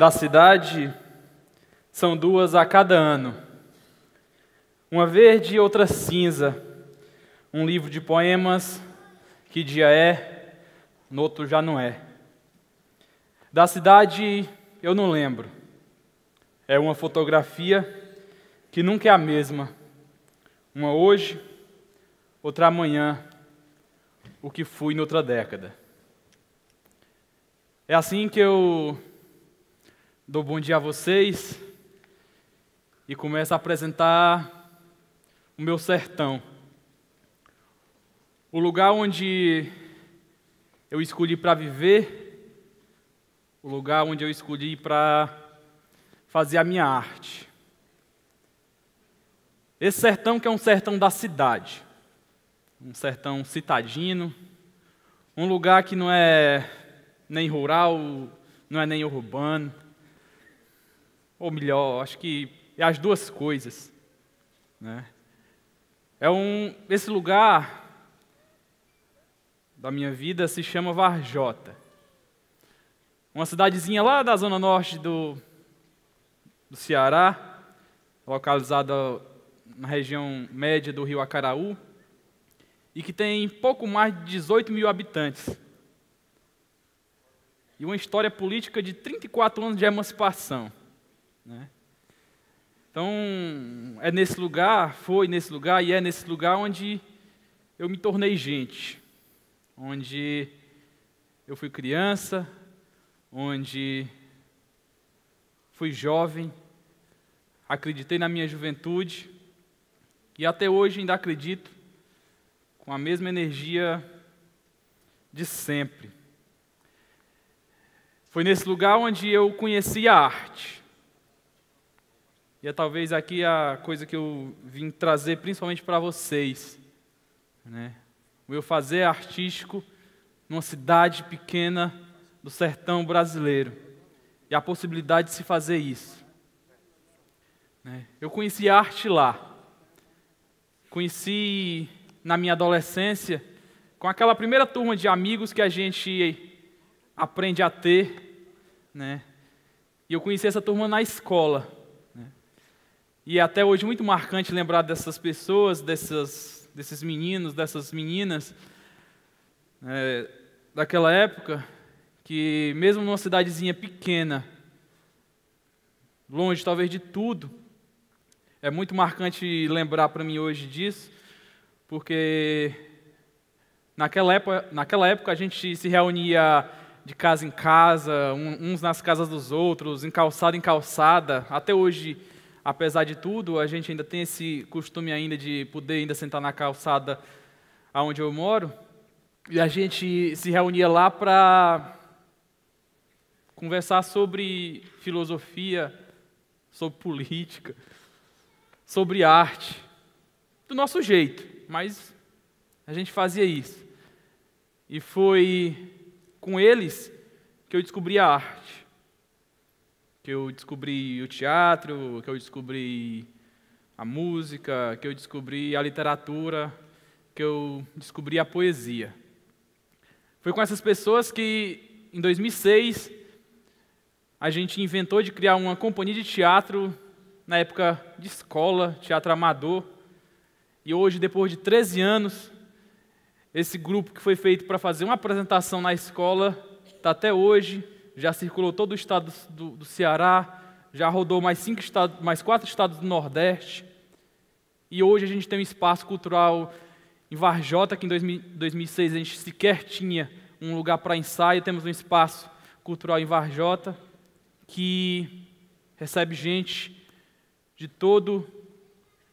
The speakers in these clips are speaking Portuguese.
da cidade são duas a cada ano. Uma verde e outra cinza. Um livro de poemas, que dia é, no outro já não é. Da cidade eu não lembro. É uma fotografia que nunca é a mesma. Uma hoje, outra amanhã, o que fui noutra década. É assim que eu Dou bom dia a vocês e começo a apresentar o meu sertão. O lugar onde eu escolhi para viver, o lugar onde eu escolhi para fazer a minha arte. Esse sertão que é um sertão da cidade, um sertão citadino, um lugar que não é nem rural, não é nem urbano, ou melhor, acho que é as duas coisas. Né? É um, esse lugar da minha vida se chama Varjota. Uma cidadezinha lá da zona norte do, do Ceará, localizada na região média do rio Acaraú, e que tem pouco mais de 18 mil habitantes. E uma história política de 34 anos de emancipação. Né? Então, é nesse lugar, foi nesse lugar e é nesse lugar onde eu me tornei gente, onde eu fui criança, onde fui jovem, acreditei na minha juventude e até hoje ainda acredito com a mesma energia de sempre. Foi nesse lugar onde eu conheci a arte. E é talvez aqui a coisa que eu vim trazer principalmente para vocês. Né? O meu fazer artístico numa cidade pequena do sertão brasileiro. E a possibilidade de se fazer isso. Né? Eu conheci arte lá. Conheci na minha adolescência com aquela primeira turma de amigos que a gente aprende a ter. Né? E eu conheci essa turma na escola. E é até hoje muito marcante lembrar dessas pessoas, dessas, desses meninos, dessas meninas, é, daquela época, que mesmo numa cidadezinha pequena, longe talvez de tudo, é muito marcante lembrar para mim hoje disso, porque naquela época, naquela época a gente se reunia de casa em casa, uns nas casas dos outros, em calçada em calçada, até hoje apesar de tudo, a gente ainda tem esse costume ainda de poder ainda sentar na calçada aonde eu moro, e a gente se reunia lá para conversar sobre filosofia, sobre política, sobre arte, do nosso jeito, mas a gente fazia isso. E foi com eles que eu descobri a arte que eu descobri o teatro, que eu descobri a música, que eu descobri a literatura, que eu descobri a poesia. Foi com essas pessoas que, em 2006, a gente inventou de criar uma companhia de teatro, na época de escola, teatro amador. E hoje, depois de 13 anos, esse grupo que foi feito para fazer uma apresentação na escola está até hoje já circulou todo o estado do, do Ceará, já rodou mais, cinco estados, mais quatro estados do Nordeste. E hoje a gente tem um espaço cultural em Varjota, que em 2006 a gente sequer tinha um lugar para ensaio. Temos um espaço cultural em Varjota que recebe gente de todo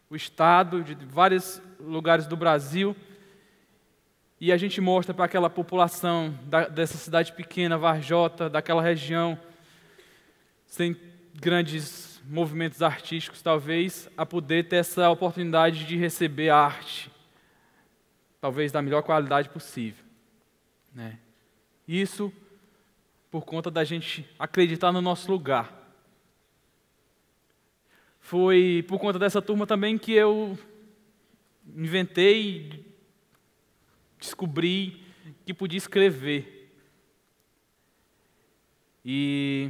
o estado, de vários lugares do Brasil. E a gente mostra para aquela população da, dessa cidade pequena, Varjota, daquela região, sem grandes movimentos artísticos, talvez, a poder ter essa oportunidade de receber a arte, talvez da melhor qualidade possível. Né? Isso por conta da gente acreditar no nosso lugar. Foi por conta dessa turma também que eu inventei descobri que podia escrever. E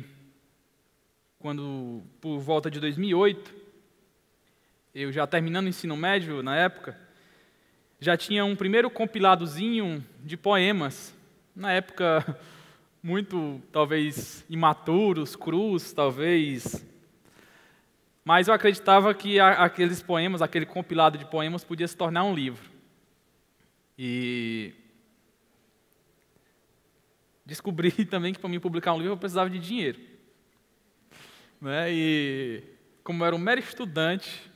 quando, por volta de 2008, eu já terminando o ensino médio na época, já tinha um primeiro compiladozinho de poemas. Na época, muito, talvez, imaturos, crus, talvez. Mas eu acreditava que aqueles poemas, aquele compilado de poemas, podia se tornar um livro. E descobri também que para mim publicar um livro eu precisava de dinheiro. Né? E como eu era um mero estudante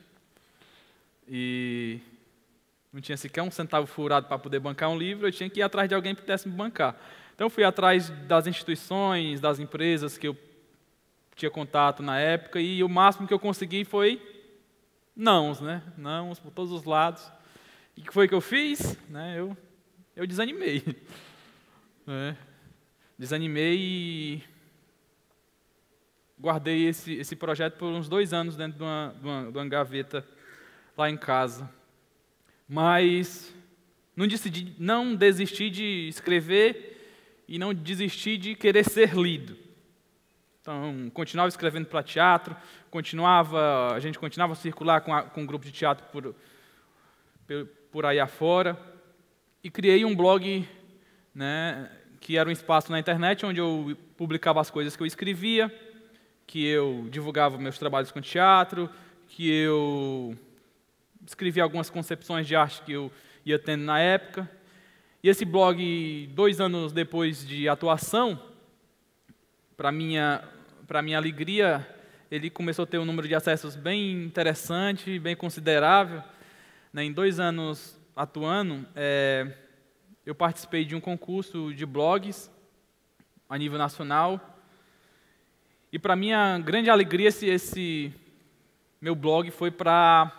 e não tinha sequer um centavo furado para poder bancar um livro, eu tinha que ir atrás de alguém que pudesse me bancar. Então eu fui atrás das instituições, das empresas que eu tinha contato na época e o máximo que eu consegui foi nãos, né? Nãos por todos os lados. O que foi que eu fiz? Né, eu, eu desanimei. Né? Desanimei e guardei esse, esse projeto por uns dois anos dentro de uma, de uma, de uma gaveta lá em casa. Mas não, decidi, não desisti de escrever e não desisti de querer ser lido. Então, continuava escrevendo para teatro, continuava, a gente continuava a circular com, a, com um grupo de teatro por, por aí afora e criei um blog né, que era um espaço na internet onde eu publicava as coisas que eu escrevia, que eu divulgava meus trabalhos com teatro, que eu escrevia algumas concepções de arte que eu ia tendo na época. E esse blog, dois anos depois de atuação, para minha para minha alegria, ele começou a ter um número de acessos bem interessante, bem considerável. Né, em dois anos atuando, é, eu participei de um concurso de blogs a nível nacional. E para minha grande alegria, esse, esse meu blog foi para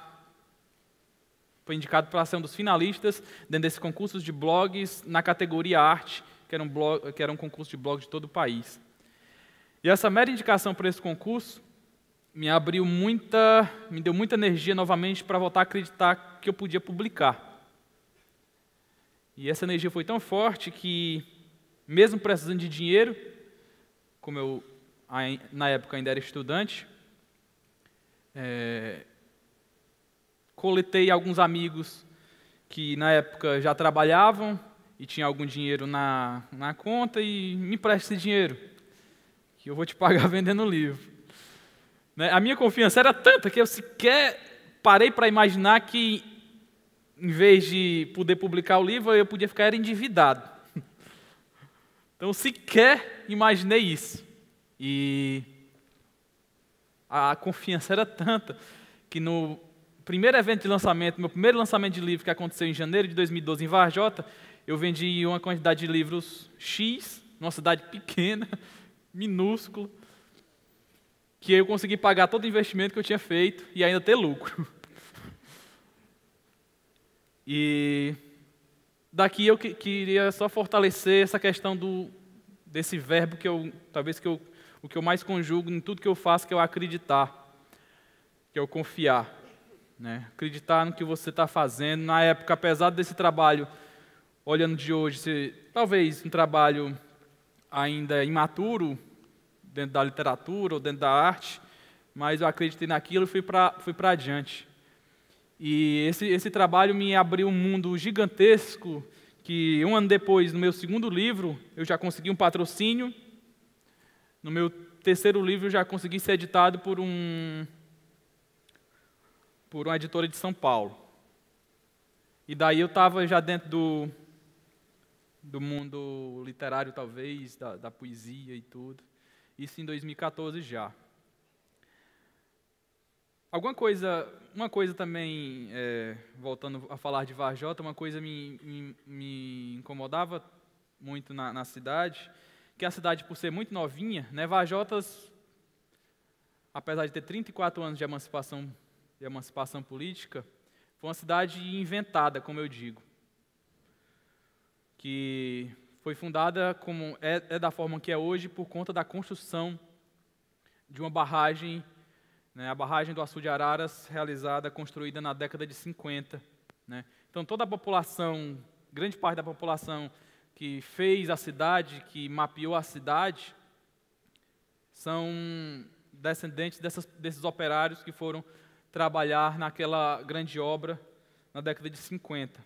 foi indicado para ser um dos finalistas dentro desse concurso de blogs na categoria arte, que era um, blog, que era um concurso de blog de todo o país. E essa mera indicação para esse concurso me abriu muita, me deu muita energia novamente para voltar a acreditar que eu podia publicar. E essa energia foi tão forte que, mesmo precisando de dinheiro, como eu na época ainda era estudante, é, coletei alguns amigos que na época já trabalhavam e tinha algum dinheiro na, na conta e me empresta esse dinheiro, que eu vou te pagar vendendo livro. Né? A minha confiança era tanta que eu sequer parei para imaginar que, em vez de poder publicar o livro, eu podia ficar endividado. Então, sequer imaginei isso. E a confiança era tanta que no primeiro evento de lançamento, meu primeiro lançamento de livro que aconteceu em janeiro de 2012 em Varjota, eu vendi uma quantidade de livros X, numa cidade pequena, minúscula que eu consegui pagar todo o investimento que eu tinha feito e ainda ter lucro. E daqui eu que, queria só fortalecer essa questão do, desse verbo que eu talvez que eu, o que eu mais conjugo em tudo que eu faço que é o acreditar, que é o confiar, né? Acreditar no que você está fazendo. Na época, apesar desse trabalho, olhando de hoje, se, talvez um trabalho ainda imaturo, dentro da literatura ou dentro da arte, mas eu acreditei naquilo e fui para fui adiante. E esse, esse trabalho me abriu um mundo gigantesco que um ano depois, no meu segundo livro, eu já consegui um patrocínio. No meu terceiro livro, eu já consegui ser editado por um por uma editora de São Paulo. E daí eu estava já dentro do, do mundo literário, talvez, da, da poesia e tudo isso em 2014 já. Alguma coisa, uma coisa também, é, voltando a falar de Varjota, uma coisa me, me, me incomodava muito na, na, cidade, que a cidade, por ser muito novinha, né, Varjotas, apesar de ter 34 anos de emancipação, de emancipação política, foi uma cidade inventada, como eu digo. Que foi fundada como é, é da forma que é hoje por conta da construção de uma barragem, né, a barragem do Açu de Araras, realizada, construída na década de 50. Né. Então, toda a população, grande parte da população que fez a cidade, que mapeou a cidade, são descendentes dessas, desses operários que foram trabalhar naquela grande obra na década de 50.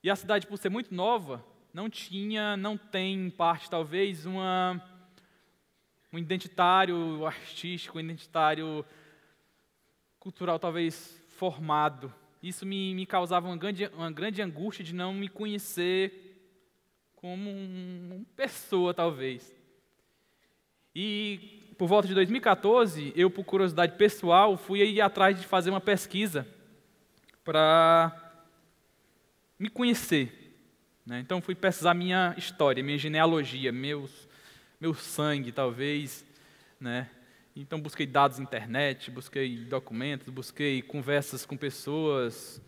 E a cidade, por ser muito nova, não tinha, não tem em parte talvez, uma, um identitário artístico, um identitário cultural talvez formado. Isso me, me causava uma grande, uma grande angústia de não me conhecer como um, uma pessoa, talvez. E por volta de 2014, eu, por curiosidade pessoal, fui atrás de fazer uma pesquisa para me conhecer, né? Então fui pesquisar minha história, minha genealogia, meus, meu sangue, talvez. Né? Então busquei dados na internet, busquei documentos, busquei conversas com pessoas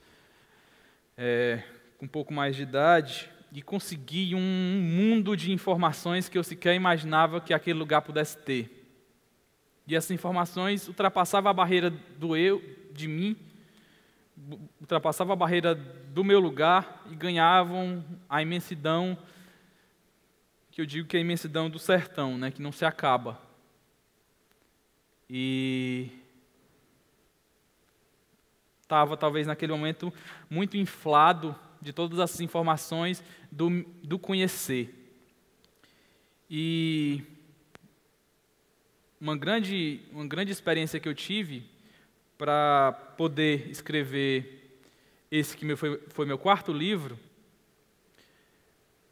é, com um pouco mais de idade e consegui um mundo de informações que eu sequer imaginava que aquele lugar pudesse ter. E essas informações ultrapassavam a barreira do eu, de mim, ultrapassava a barreira do meu lugar e ganhavam a imensidão que eu digo que é a imensidão do sertão, né, que não se acaba. E estava talvez naquele momento muito inflado de todas essas informações do, do conhecer. E uma grande, uma grande experiência que eu tive para poder escrever esse que foi, foi meu quarto livro,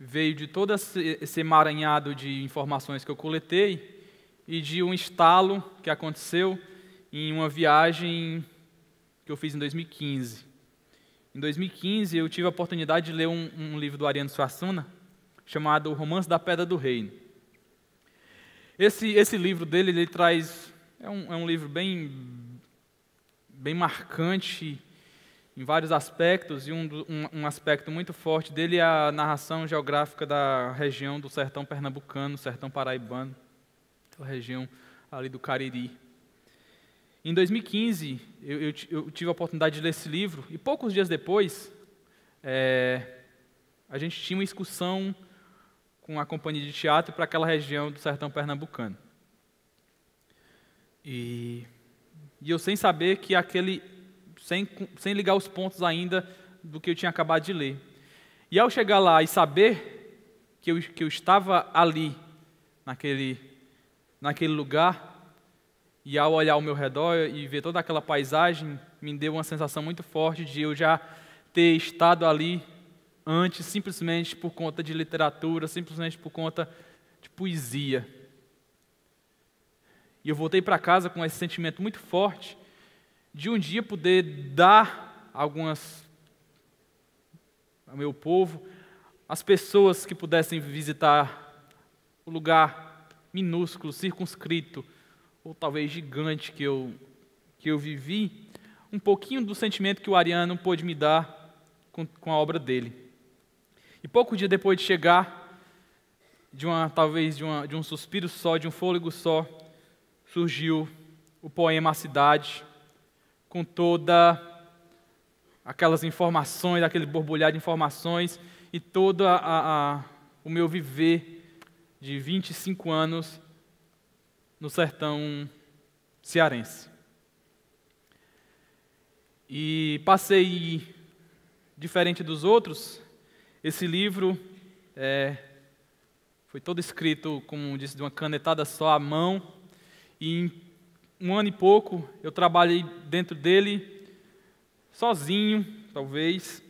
veio de todo esse emaranhado de informações que eu coletei e de um estalo que aconteceu em uma viagem que eu fiz em 2015. Em 2015, eu tive a oportunidade de ler um, um livro do Ariano Suassuna, chamado O Romance da Pedra do Reino. Esse, esse livro dele, ele traz. É um, é um livro bem, bem marcante em vários aspectos, e um, um, um, aspecto muito forte dele é a narração geográfica da região do sertão pernambucano, sertão paraibano, a região ali do Cariri. Em 2015, eu, eu, eu, tive a oportunidade de ler esse livro, e poucos dias depois, é, a gente tinha uma excursão com a companhia de teatro para aquela região do sertão pernambucano. E e eu sem saber que aquele, sem, sem ligar os pontos ainda do que eu tinha acabado de ler. E ao chegar lá e saber que eu, que eu estava ali, naquele, naquele lugar, e ao olhar ao meu redor e ver toda aquela paisagem, me deu uma sensação muito forte de eu já ter estado ali antes, simplesmente por conta de literatura, simplesmente por conta de poesia. E eu voltei para casa com esse sentimento muito forte de um dia poder dar algumas ao meu povo, as pessoas que pudessem visitar o lugar minúsculo, circunscrito, ou talvez gigante que eu, que eu vivi, um pouquinho do sentimento que o Ariano pôde me dar com, com a obra dele. E pouco dia depois de chegar, de uma talvez de, uma, de um suspiro só, de um fôlego só, surgiu o poema A Cidade, com toda aquelas informações, aquele borbulhar de informações e todo a, a, a, o meu viver de 25 anos no sertão cearense. E passei, diferente dos outros, esse livro é, foi todo escrito, como disse, de uma canetada só à mão, e em um ano e pouco eu trabalhei dentro dele, sozinho, talvez,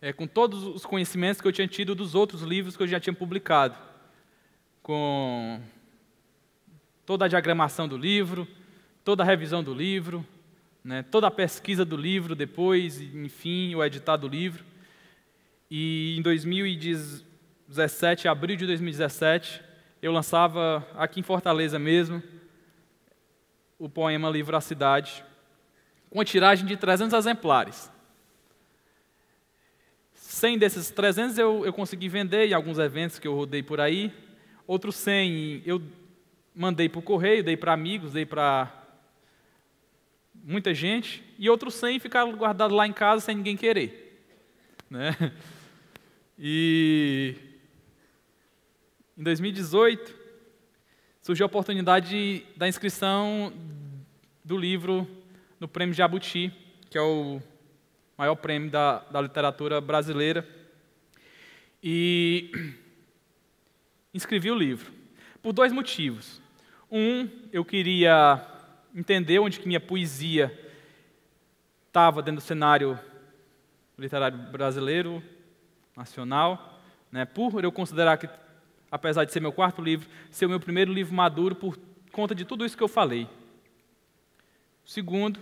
é, com todos os conhecimentos que eu tinha tido dos outros livros que eu já tinha publicado, com toda a diagramação do livro, toda a revisão do livro, né, toda a pesquisa do livro depois, enfim, o editar do livro. E em 2017, abril de 2017, eu lançava aqui em Fortaleza mesmo o poema Livro à Cidade, com a tiragem de 300 exemplares. 100 desses 300 eu, eu consegui vender em alguns eventos que eu rodei por aí, outros 100 eu mandei para o correio, dei para amigos, dei para muita gente, e outros 100 ficaram guardados lá em casa sem ninguém querer. Né? E em 2018, surgiu a oportunidade da inscrição do livro no Prêmio Jabuti, que é o maior prêmio da, da literatura brasileira. E inscrevi o livro, por dois motivos. Um, eu queria entender onde que minha poesia estava dentro do cenário literário brasileiro, nacional, né, por eu considerar que apesar de ser meu quarto livro, ser o meu primeiro livro maduro por conta de tudo isso que eu falei. Segundo,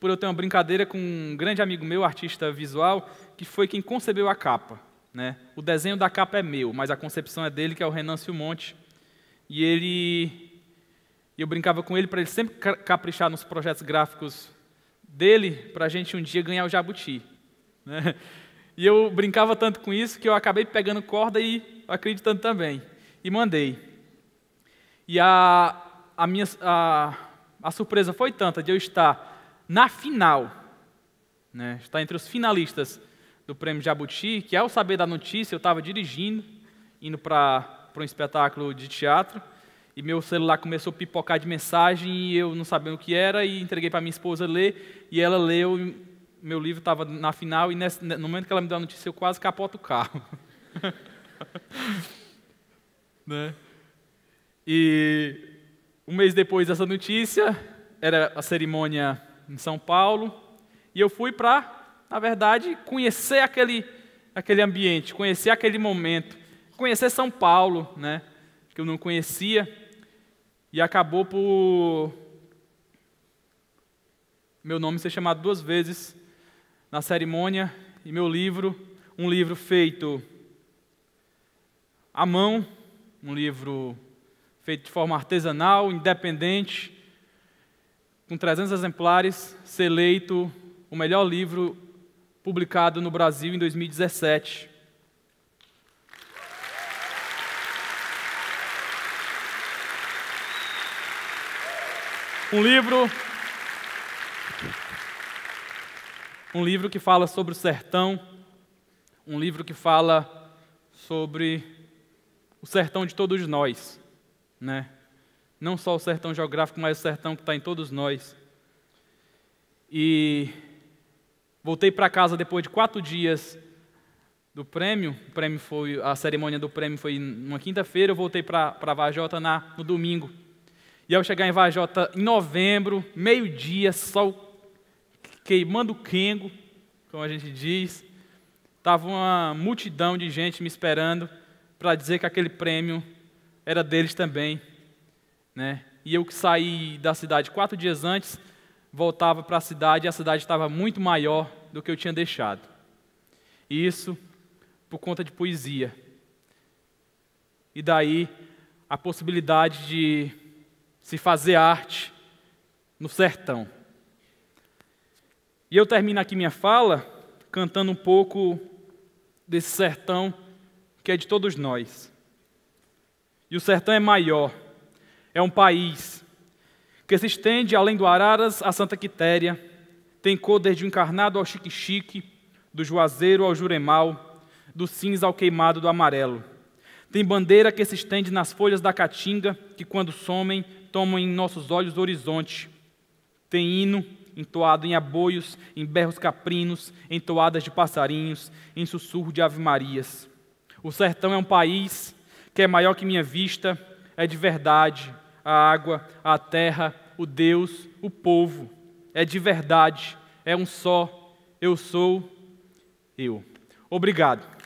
por eu ter uma brincadeira com um grande amigo meu, artista visual, que foi quem concebeu a capa. Né? O desenho da capa é meu, mas a concepção é dele, que é o Renan Monte. E ele, eu brincava com ele para ele sempre caprichar nos projetos gráficos dele, para a gente um dia ganhar o jabuti. Né? E eu brincava tanto com isso que eu acabei pegando corda e acreditando também. E mandei. E a, a minha a, a surpresa foi tanta de eu estar na final, né, estar entre os finalistas do Prêmio Jabuti, que ao saber da notícia eu estava dirigindo, indo para um espetáculo de teatro, e meu celular começou a pipocar de mensagem e eu não sabia o que era, e entreguei para minha esposa ler, e ela leu, meu livro estava na final, e nesse, no momento que ela me deu a notícia eu quase capoto o carro. né? E um mês depois dessa notícia, era a cerimônia em São Paulo, e eu fui para, na verdade, conhecer aquele, aquele ambiente, conhecer aquele momento, conhecer São Paulo, né? Que eu não conhecia, e acabou por meu nome ser chamado duas vezes na cerimônia, e meu livro, um livro feito à mão, um livro feito de forma artesanal, independente, com 300 exemplares, ser eleito o melhor livro publicado no Brasil em 2017. Um livro um livro que fala sobre o sertão, um livro que fala sobre o sertão de todos nós, né? Não só o sertão geográfico, mas o sertão que está em todos nós. E voltei para casa depois de quatro dias do prêmio. O prêmio foi a cerimônia do prêmio foi numa quinta-feira. Eu voltei para Vajota na, no domingo. E ao chegar em Vajota em novembro, meio dia, sol queimando o quengo, como a gente diz, tava uma multidão de gente me esperando para dizer que aquele prêmio era deles também. Né? E eu que saí da cidade quatro dias antes, voltava para a cidade e a cidade estava muito maior do que eu tinha deixado. E isso por conta de poesia. E daí a possibilidade de se fazer arte no sertão. E eu termino aqui minha fala cantando um pouco desse sertão que é de todos nós. E o sertão é maior, é um país que se estende além do Araras à Santa Quitéria, tem cor desde o encarnado ao chique-chique, do juazeiro ao juremal, do cinza ao queimado do amarelo. Tem bandeira que se estende nas folhas da caatinga, que quando somem, tomam em nossos olhos o horizonte. Tem hino entoado em aboios, em berros caprinos, em toadas de passarinhos, em sussurro de ave-marias. O sertão é um país que é maior que minha vista, é de verdade a água, a terra, o Deus, o povo. É de verdade, é um só, eu sou eu. Obrigado.